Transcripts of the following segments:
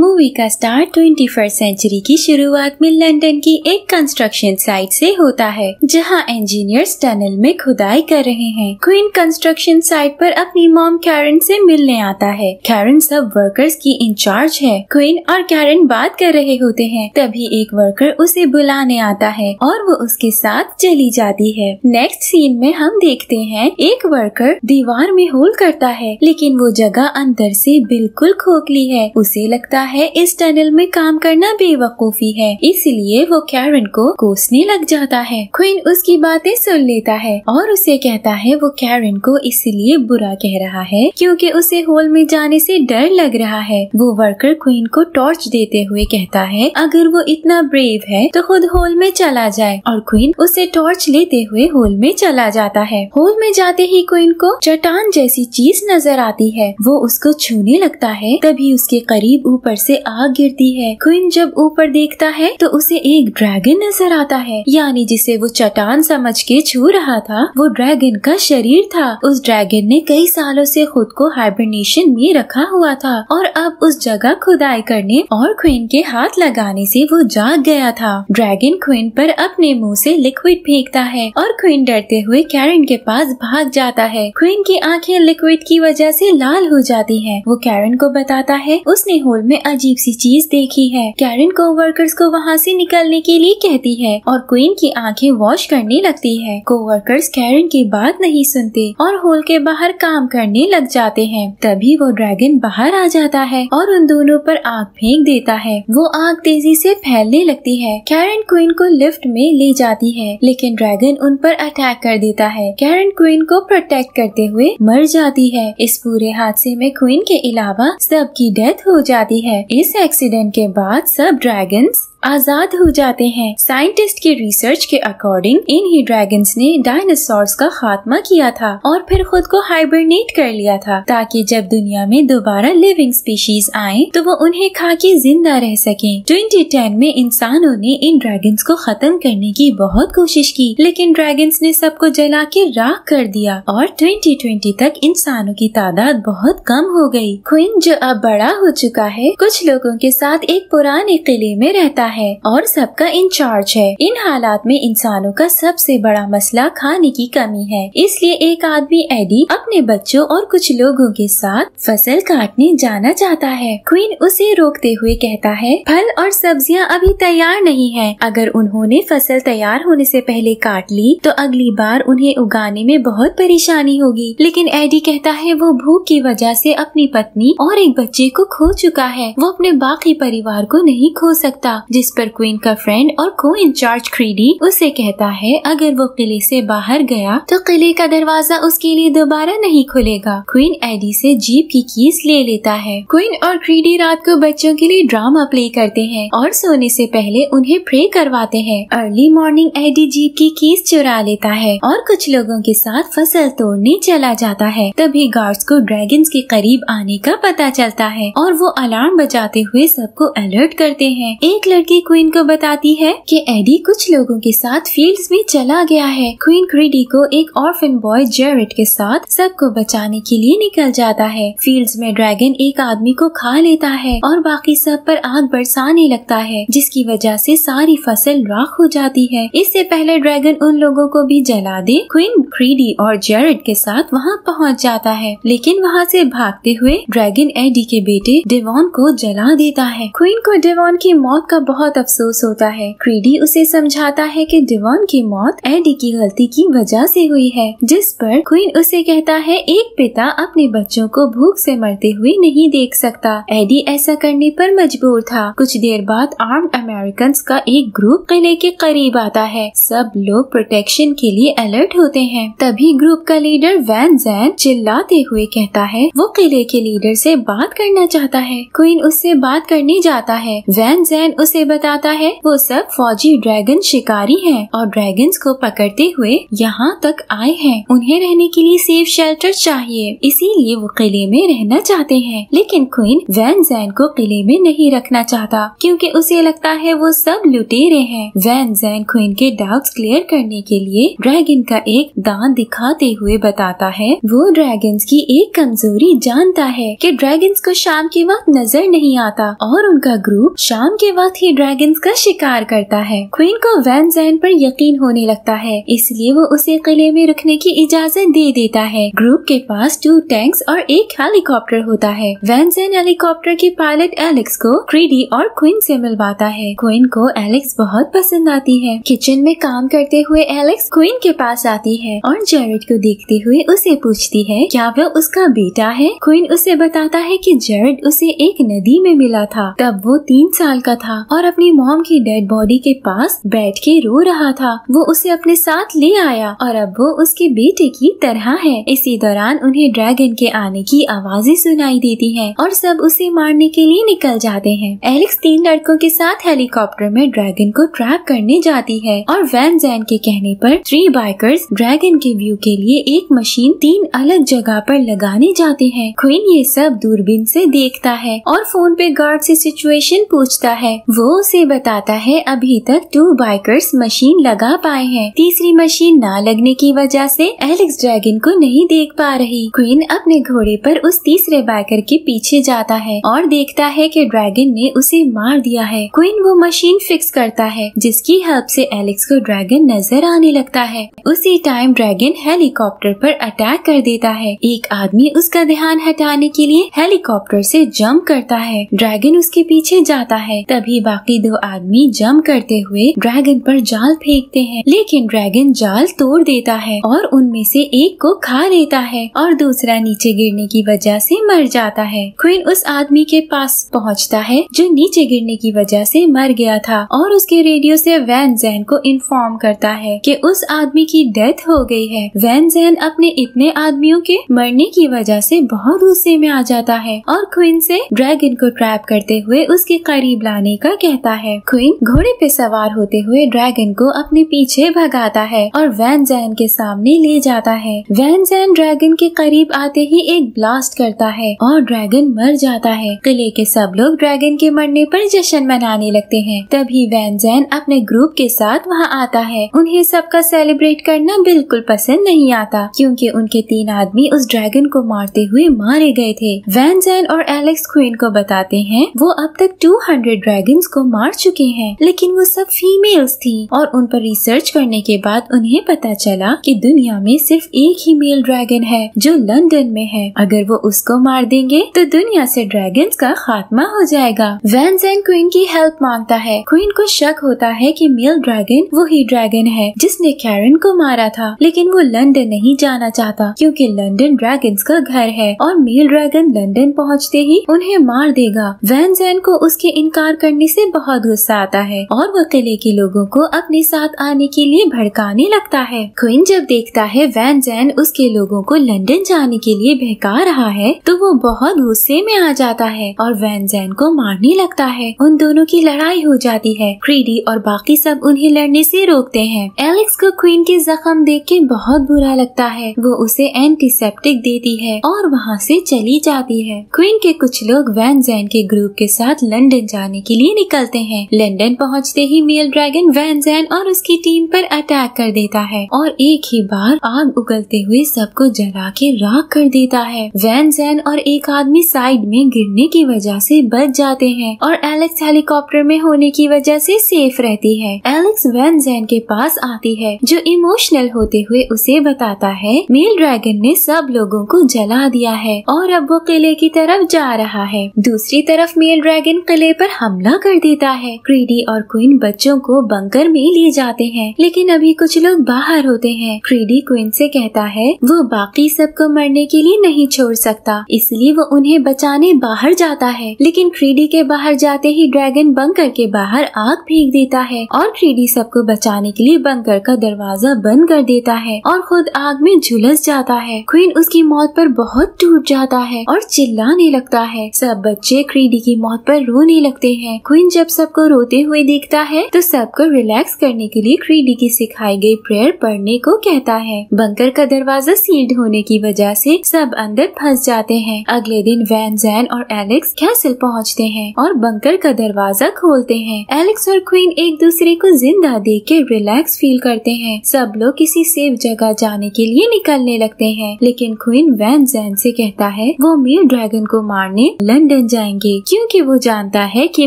movie का start twenty first century की शुरुआत में लंदन की एक कंस्ट्रक्शन साइट से होता है जहां इंजीनियर्स टनल में खुदाई कर रहे हैं क्वीन कंस्ट्रक्शन साइट पर अपनी मॉम कैरन से मिलने आता है कैरन सब वर्कर्स की इंचार्ज है क्वीन और कैरन बात कर रहे होते हैं तभी एक वर्कर उसे बुलाने आता है और वो उसके साथ चली जाती है नेक्स्ट सीन में हम देखते हैं एक वर्कर दीवार में होल करता है लेकिन वो जगह अंदर से बिल्कुल खोखली है उसे लगता है इस टनल में काम करना बेवकूफ़ी है इसलिए वो कैरन को कोसने लग जाता है क्वीन उसकी बातें सुन लेता है और उसे कहता है वो कैरन को इसलिए बुरा कह रहा है क्योंकि उसे होल में जाने से डर लग रहा है वो वर्कर क्वीन को टॉर्च देते हुए कहता है अगर वो इतना ब्रेव है तो खुद होल में चला जाए और क्वीन उसे टॉर्च लेते हुए होल में चला जाता है होल में जाते ही क्वीन को चट्टान जैसी चीज नजर आती है वो उसको छूने लगता है तभी उसके करीब ऊपर से आग गिरती है क्विन जब ऊपर देखता है तो उसे एक ड्रैगन नजर आता है यानी जिसे वो चट्टान समझ के छू रहा था वो ड्रैगन का शरीर था उस ड्रैगन ने कई सालों से खुद को हाइबरनेशन में रखा हुआ था और अब उस जगह खुदाई करने और क्विन के हाथ लगाने से वो जाग गया था ड्रैगन क्विन पर अपने मुंह से लिक्विड फेंकता है और क्विन डरते हुए कैरन के पास भाग जाता है क्विन की आंखें लिक्विड की वजह से लाल हो जाती है वो कैरन को बताता है उसने होल में अजीब सी चीज देखी है कैरन को वर्कर्स को वहाँ से निकलने के लिए कहती है और क्वीन की आंखें वॉश करने लगती है कोवर्कर्स कैरन की बात नहीं सुनते और होल के बाहर काम करने लग जाते हैं तभी वो ड्रैगन बाहर आ जाता है और उन दोनों पर आग फेंक देता है वो आग तेजी से फैलने लगती है कैरन क्वीन को लिफ्ट में ले जाती है लेकिन ड्रैगन उन पर अटैक कर देता है कैरन क्वीन को प्रोटेक्ट करते हुए मर जाती है इस पूरे हादसे में क्वीन के अलावा सबकी डेथ हो जाती है इस एक्सीडेंट के बाद सब ड्रैगन्स आजाद हो जाते हैं साइंटिस्ट के रिसर्च के अकॉर्डिंग इन ही ड्रैगन ने डायनासोर्स का खात्मा किया था और फिर खुद को हाइबरनेट कर लिया था ताकि जब दुनिया में दोबारा लिविंग स्पीशीज आए तो वो उन्हें खा के जिंदा रह सके 2010 में इंसानों ने इन ड्रैगन को खत्म करने की बहुत कोशिश की लेकिन ड्रैगन ने सबको जला के राख कर दिया और ट्वेंटी तक इंसानों की तादाद बहुत कम हो गयी क्विन जो अब बड़ा हो चुका है कुछ लोगों के साथ एक पुराने किले में रहता है और सबका इंचार्ज है इन हालात में इंसानों का सबसे बड़ा मसला खाने की कमी है इसलिए एक आदमी एडी अपने बच्चों और कुछ लोगों के साथ फसल काटने जाना चाहता है क्वीन उसे रोकते हुए कहता है फल और सब्जियां अभी तैयार नहीं है अगर उन्होंने फसल तैयार होने से पहले काट ली तो अगली बार उन्हें उगाने में बहुत परेशानी होगी लेकिन एडी कहता है वो भूख की वजह से अपनी पत्नी और एक बच्चे को खो चुका है वो अपने बाकी परिवार को नहीं खो सकता जिस पर क्वीन का फ्रेंड और को इंचार्ज क्रीडी उसे कहता है अगर वो किले से बाहर गया तो किले का दरवाजा उसके लिए दोबारा नहीं खुलेगा क्वीन एडी से जीप की कीस ले लेता है क्वीन और क्रीडी रात को बच्चों के लिए ड्रामा प्ले करते हैं और सोने से पहले उन्हें प्रे करवाते हैं अर्ली मॉर्निंग एडी जीप की कीस चुरा लेता है और कुछ लोगों के साथ फसल तोड़ने चला जाता है तभी गार्ड्स को ड्रैगन के करीब आने का पता चलता है और वो अलार्म बजाते हुए सबको अलर्ट करते हैं एक लड़की की क्वीन को बताती है कि एडी कुछ लोगों के साथ फील्ड्स में चला गया है क्वीन क्रीडी को एक ऑर्फिन बॉय जेरिट के साथ सबको बचाने के लिए निकल जाता है फील्ड्स में ड्रैगन एक आदमी को खा लेता है और बाकी सब पर आग बरसाने लगता है जिसकी वजह से सारी फसल राख हो जाती है इससे पहले ड्रैगन उन लोगों को भी जला दे क्वीन क्रीडी और जेरिट के साथ वहाँ पहुँच जाता है लेकिन वहाँ से भागते हुए ड्रैगन एडी के बेटे डिवॉन को जला देता है क्वीन को डिवॉन की मौत का बहुत बहुत अफसोस होता है क्रीडी उसे समझाता है कि डिवॉन की मौत एडी की गलती की वजह से हुई है जिस पर क्वीन उसे कहता है एक पिता अपने बच्चों को भूख से मरते हुए नहीं देख सकता एडी ऐसा करने पर मजबूर था कुछ देर बाद आर्म्ड अमेरिकन का एक ग्रुप किले के करीब आता है सब लोग प्रोटेक्शन के लिए अलर्ट होते हैं तभी ग्रुप का लीडर वैन जैन चिल्लाते हुए कहता है वो किले के लीडर से बात करना चाहता है क्वीन उससे बात करने जाता है वैन जैन उसे बताता है वो सब फौजी ड्रैगन शिकारी हैं और ड्रैगन्स को पकड़ते हुए यहाँ तक आए हैं उन्हें रहने के लिए सेफ शेल्टर चाहिए इसीलिए वो किले में रहना चाहते हैं लेकिन क्वीन वैन जैन को किले में नहीं रखना चाहता क्योंकि उसे लगता है वो सब लुटेरे हैं वैन जैन क्वीन के डाउट्स क्लियर करने के लिए ड्रैगन का एक दांत दिखाते हुए बताता है वो ड्रैगन की एक कमजोरी जानता है की ड्रैगन्स को शाम के वक्त नजर नहीं आता और उनका ग्रुप शाम के वक्त ही के ड्रैगन्स का शिकार करता है क्वीन को वैन जैन पर यकीन होने लगता है इसलिए वो उसे किले में रुकने की इजाजत दे देता है ग्रुप के पास टू टैंक्स और एक हेलीकॉप्टर होता है वैन जैन हेलीकॉप्टर के पायलट एलेक्स को क्रीडी और क्वीन से मिलवाता है क्वीन को एलेक्स बहुत पसंद आती है किचन में काम करते हुए एलेक्स क्वीन के पास आती है और जेरेड को देखते हुए उसे पूछती है क्या वह उसका बेटा है क्वीन उसे बताता है कि जेरेड उसे एक नदी में मिला था तब वो तीन साल का था और और अपनी मॉम की डेड बॉडी के पास बैठ के रो रहा था वो उसे अपने साथ ले आया और अब वो उसके बेटे की तरह है इसी दौरान उन्हें ड्रैगन के आने की आवाजें सुनाई देती हैं और सब उसे मारने के लिए निकल जाते हैं एलेक्स तीन लड़कों के साथ हेलीकॉप्टर में ड्रैगन को ट्रैप करने जाती है और वैन जैन के कहने पर थ्री बाइकर्स ड्रैगन के व्यू के लिए एक मशीन तीन अलग जगह पर लगाने जाते हैं क्वीन ये सब दूरबीन से देखता है और फोन पे गार्ड से सिचुएशन पूछता है वो उसे बताता है अभी तक टू बाइकर्स मशीन लगा पाए हैं तीसरी मशीन ना लगने की वजह से एलेक्स ड्रैगन को नहीं देख पा रही क्वीन अपने घोड़े पर उस तीसरे बाइकर के पीछे जाता है और देखता है कि ड्रैगन ने उसे मार दिया है क्वीन वो मशीन फिक्स करता है जिसकी हेल्प से एलेक्स को ड्रैगन नजर आने लगता है उसी टाइम ड्रैगन हेलीकॉप्टर पर अटैक कर देता है एक आदमी उसका ध्यान हटाने के लिए हेलीकॉप्टर से जंप करता है ड्रैगन उसके पीछे जाता है तभी बाकी दो आदमी जम करते हुए ड्रैगन पर जाल फेंकते हैं लेकिन ड्रैगन जाल तोड़ देता है और उनमें से एक को खा लेता है और दूसरा नीचे गिरने की वजह से मर जाता है क्वीन उस आदमी के पास पहुंचता है जो नीचे गिरने की वजह से मर गया था और उसके रेडियो से वैन जैन को इन्फॉर्म करता है कि उस आदमी की डेथ हो गई है वैन जैन अपने इतने आदमियों के मरने की वजह से बहुत गुस्से में आ जाता है और क्वीन से ड्रैगन को ट्रैप करते हुए उसके करीब लाने का कहता है क्वीन घोड़े पे सवार होते हुए ड्रैगन को अपने पीछे भगाता है और वैन जैन के सामने ले जाता है वैन जैन ड्रैगन के करीब आते ही एक ब्लास्ट करता है और ड्रैगन मर जाता है किले के सब लोग ड्रैगन के मरने पर जश्न मनाने लगते हैं तभी वैन जैन अपने ग्रुप के साथ वहाँ आता है उन्हें सबका सेलिब्रेट करना बिल्कुल पसंद नहीं आता क्योंकि उनके तीन आदमी उस ड्रैगन को मारते हुए मारे गए थे वैन जैन और एलेक्स क्वीन को बताते हैं वो अब तक 200 ड्रैगन्स को को मार चुके हैं लेकिन वो सब फीमेल्स थी और उन पर रिसर्च करने के बाद उन्हें पता चला कि दुनिया में सिर्फ एक ही मेल ड्रैगन है जो लंदन में है अगर वो उसको मार देंगे तो दुनिया से ड्रैगन का खात्मा हो जाएगा वैन जैन क्वीन की हेल्प मांगता है क्वीन को शक होता है की मेल ड्रैगन वो ही ड्रैगन है जिसने कैरन को मारा था लेकिन वो लंदन नहीं जाना चाहता क्योंकि लंदन ड्रैगन का घर है और मेल ड्रैगन लंदन पहुंचते ही उन्हें मार देगा वैन जैन को उसके इनकार करने से बहुत गुस्सा आता है और वह किले के लोगों को अपने साथ आने के लिए भड़काने लगता है क्विन जब देखता है वैन जैन उसके लोगों को लंदन जाने के लिए बहका रहा है तो वो बहुत गुस्से में आ जाता है और वैन जैन को मारने लगता है उन दोनों की लड़ाई हो जाती है क्रीडी और बाकी सब उन्हें लड़ने से रोकते हैं एलेक्स को क्वीन के जख्म देख के बहुत बुरा लगता है वो उसे एंटीसेप्टिक देती है और वहाँ से चली जाती है क्वीन के कुछ लोग वैन जैन के ग्रुप के साथ लंदन जाने के लिए निकल चलते हैं लंदन पहुंचते ही मेल ड्रैगन वैनजैन और उसकी टीम पर अटैक कर देता है और एक ही बार आग उगलते हुए सबको जला के राख कर देता है वैनजैन और एक आदमी साइड में गिरने की वजह से बच जाते हैं और एलेक्स हेलीकॉप्टर में होने की वजह से सेफ रहती है एलेक्स वैनजैन के पास आती है जो इमोशनल होते हुए उसे बताता है मेल ड्रैगन ने सब लोगों को जला दिया है और अब वो किले की तरफ जा रहा है दूसरी तरफ मेल ड्रैगन किले पर हमला कर देता है क्रीडी और क्वीन बच्चों को बंकर में ले जाते हैं लेकिन अभी कुछ लोग बाहर होते हैं क्रीडी क्वीन से कहता है वो बाकी सबको मरने के लिए नहीं छोड़ सकता इसलिए वो उन्हें बचाने बाहर जाता है लेकिन क्रीडी के बाहर जाते ही ड्रैगन बंकर के बाहर आग फेंक देता है और क्रीडी सबको बचाने के लिए बंकर का दरवाजा बंद कर देता है और खुद आग में झुलस जाता है क्वीन उसकी मौत पर बहुत टूट जाता है और चिल्लाने लगता है सब बच्चे क्रीडी की मौत पर रोने लगते हैं क्वीन जब सबको रोते हुए देखता है तो सबको रिलैक्स करने के लिए क्रीडी की सिखाई गई प्रेयर पढ़ने को कहता है बंकर का दरवाजा सील्ड होने की वजह से सब अंदर फंस जाते हैं अगले दिन वैन जैन और एलेक्स कैसल पहुंचते हैं और बंकर का दरवाजा खोलते हैं एलेक्स और क्वीन एक दूसरे को जिंदा देख के रिलैक्स फील करते हैं सब लोग किसी सेफ जगह जाने के लिए निकलने लगते हैं लेकिन क्वीन वैन जैन से कहता है वो मील ड्रैगन को मारने लंदन जाएंगे क्योंकि वो जानता है कि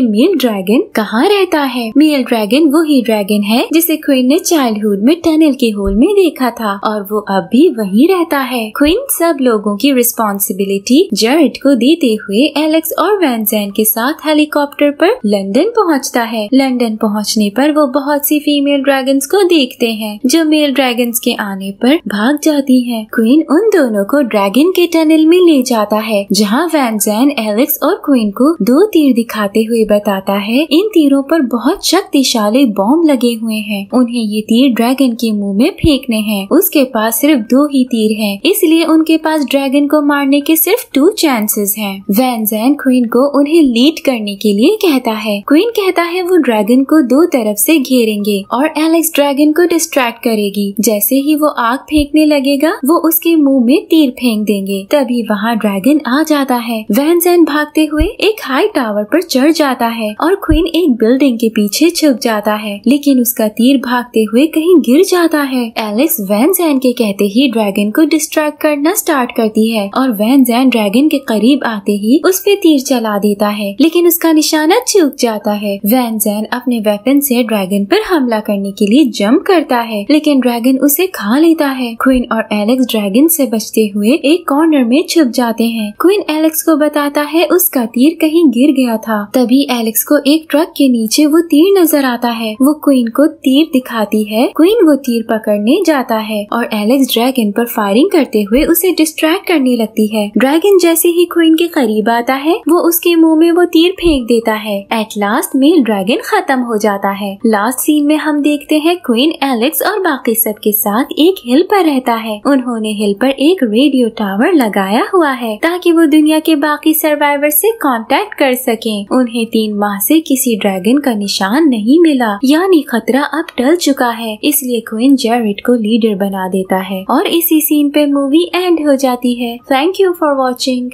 मील ड्रैगन ड्रैगन कहाँ रहता है मेल ड्रैगन वही ड्रैगन है जिसे क्वीन ने चाइल्डहुड में टनल के होल में देखा था और वो अब भी वही रहता है क्वीन सब लोगों की रिस्पॉन्सिबिलिटी जर्ट को देते हुए एलेक्स और वैनजैन के साथ हेलीकॉप्टर पर लंदन पहुंचता है लंदन पहुंचने पर वो बहुत सी फीमेल ड्रैगन को देखते हैं जो मेल ड्रैगन के आने पर भाग जाती है क्वीन उन दोनों को ड्रैगन के टनल में ले जाता है जहाँ वैनजैन एलेक्स और क्वीन को दो तीर दिखाते हुए बताता है इन तीरों पर बहुत शक्तिशाली बॉम्ब लगे हुए हैं उन्हें ये तीर ड्रैगन के मुंह में फेंकने हैं उसके पास सिर्फ दो ही तीर हैं इसलिए उनके पास ड्रैगन को मारने के सिर्फ टू चांसेस हैं वैन जैन क्वीन को उन्हें लीड करने के लिए कहता है क्वीन कहता है वो ड्रैगन को दो तरफ से घेरेंगे और एलेक्स ड्रैगन को डिस्ट्रैक्ट करेगी जैसे ही वो आग फेंकने लगेगा वो उसके मुंह में तीर फेंक देंगे तभी वहाँ ड्रैगन आ जाता है वैन जैन भागते हुए एक हाई टावर पर चढ़ जाता है और और क्वीन एक बिल्डिंग के पीछे छुप जाता है लेकिन उसका तीर भागते हुए कहीं गिर जाता है एलिस वैन जैन के कहते ही ड्रैगन को डिस्ट्रैक्ट करना स्टार्ट करती है और वैन जैन ड्रैगन के करीब आते ही उस पे तीर चला देता है लेकिन उसका निशाना चूक जाता है वैन जैन अपने वेपन से ड्रैगन पर हमला करने के लिए जंप करता है लेकिन ड्रैगन उसे खा लेता है क्वीन और एलेक्स ड्रैगन से बचते हुए एक कॉर्नर में छुप जाते हैं क्वीन एलेक्स को बताता है उसका तीर कहीं गिर गया था तभी एलेक्स को एक ट्रक के नीचे वो तीर नजर आता है वो क्वीन को तीर दिखाती है क्वीन वो तीर पकड़ने जाता है और एलेक्स ड्रैगन पर फायरिंग करते हुए उसे डिस्ट्रैक्ट करने लगती है ड्रैगन जैसे ही क्वीन के करीब आता है वो उसके मुंह में वो तीर फेंक देता है एट लास्ट मेल ड्रैगन खत्म हो जाता है लास्ट सीन में हम देखते हैं क्वीन एलेक्स और बाकी सब के साथ एक हिल पर रहता है उन्होंने हिल पर एक रेडियो टावर लगाया हुआ है ताकि वो दुनिया के बाकी सर्वाइवर से कांटेक्ट कर सकें उन्हें तीन माह से उसे किसी ड्रैगन का निशान नहीं मिला यानी खतरा अब टल चुका है इसलिए क्विन जेरिट को लीडर बना देता है और इसी सीन पे मूवी एंड हो जाती है थैंक यू फॉर वॉचिंग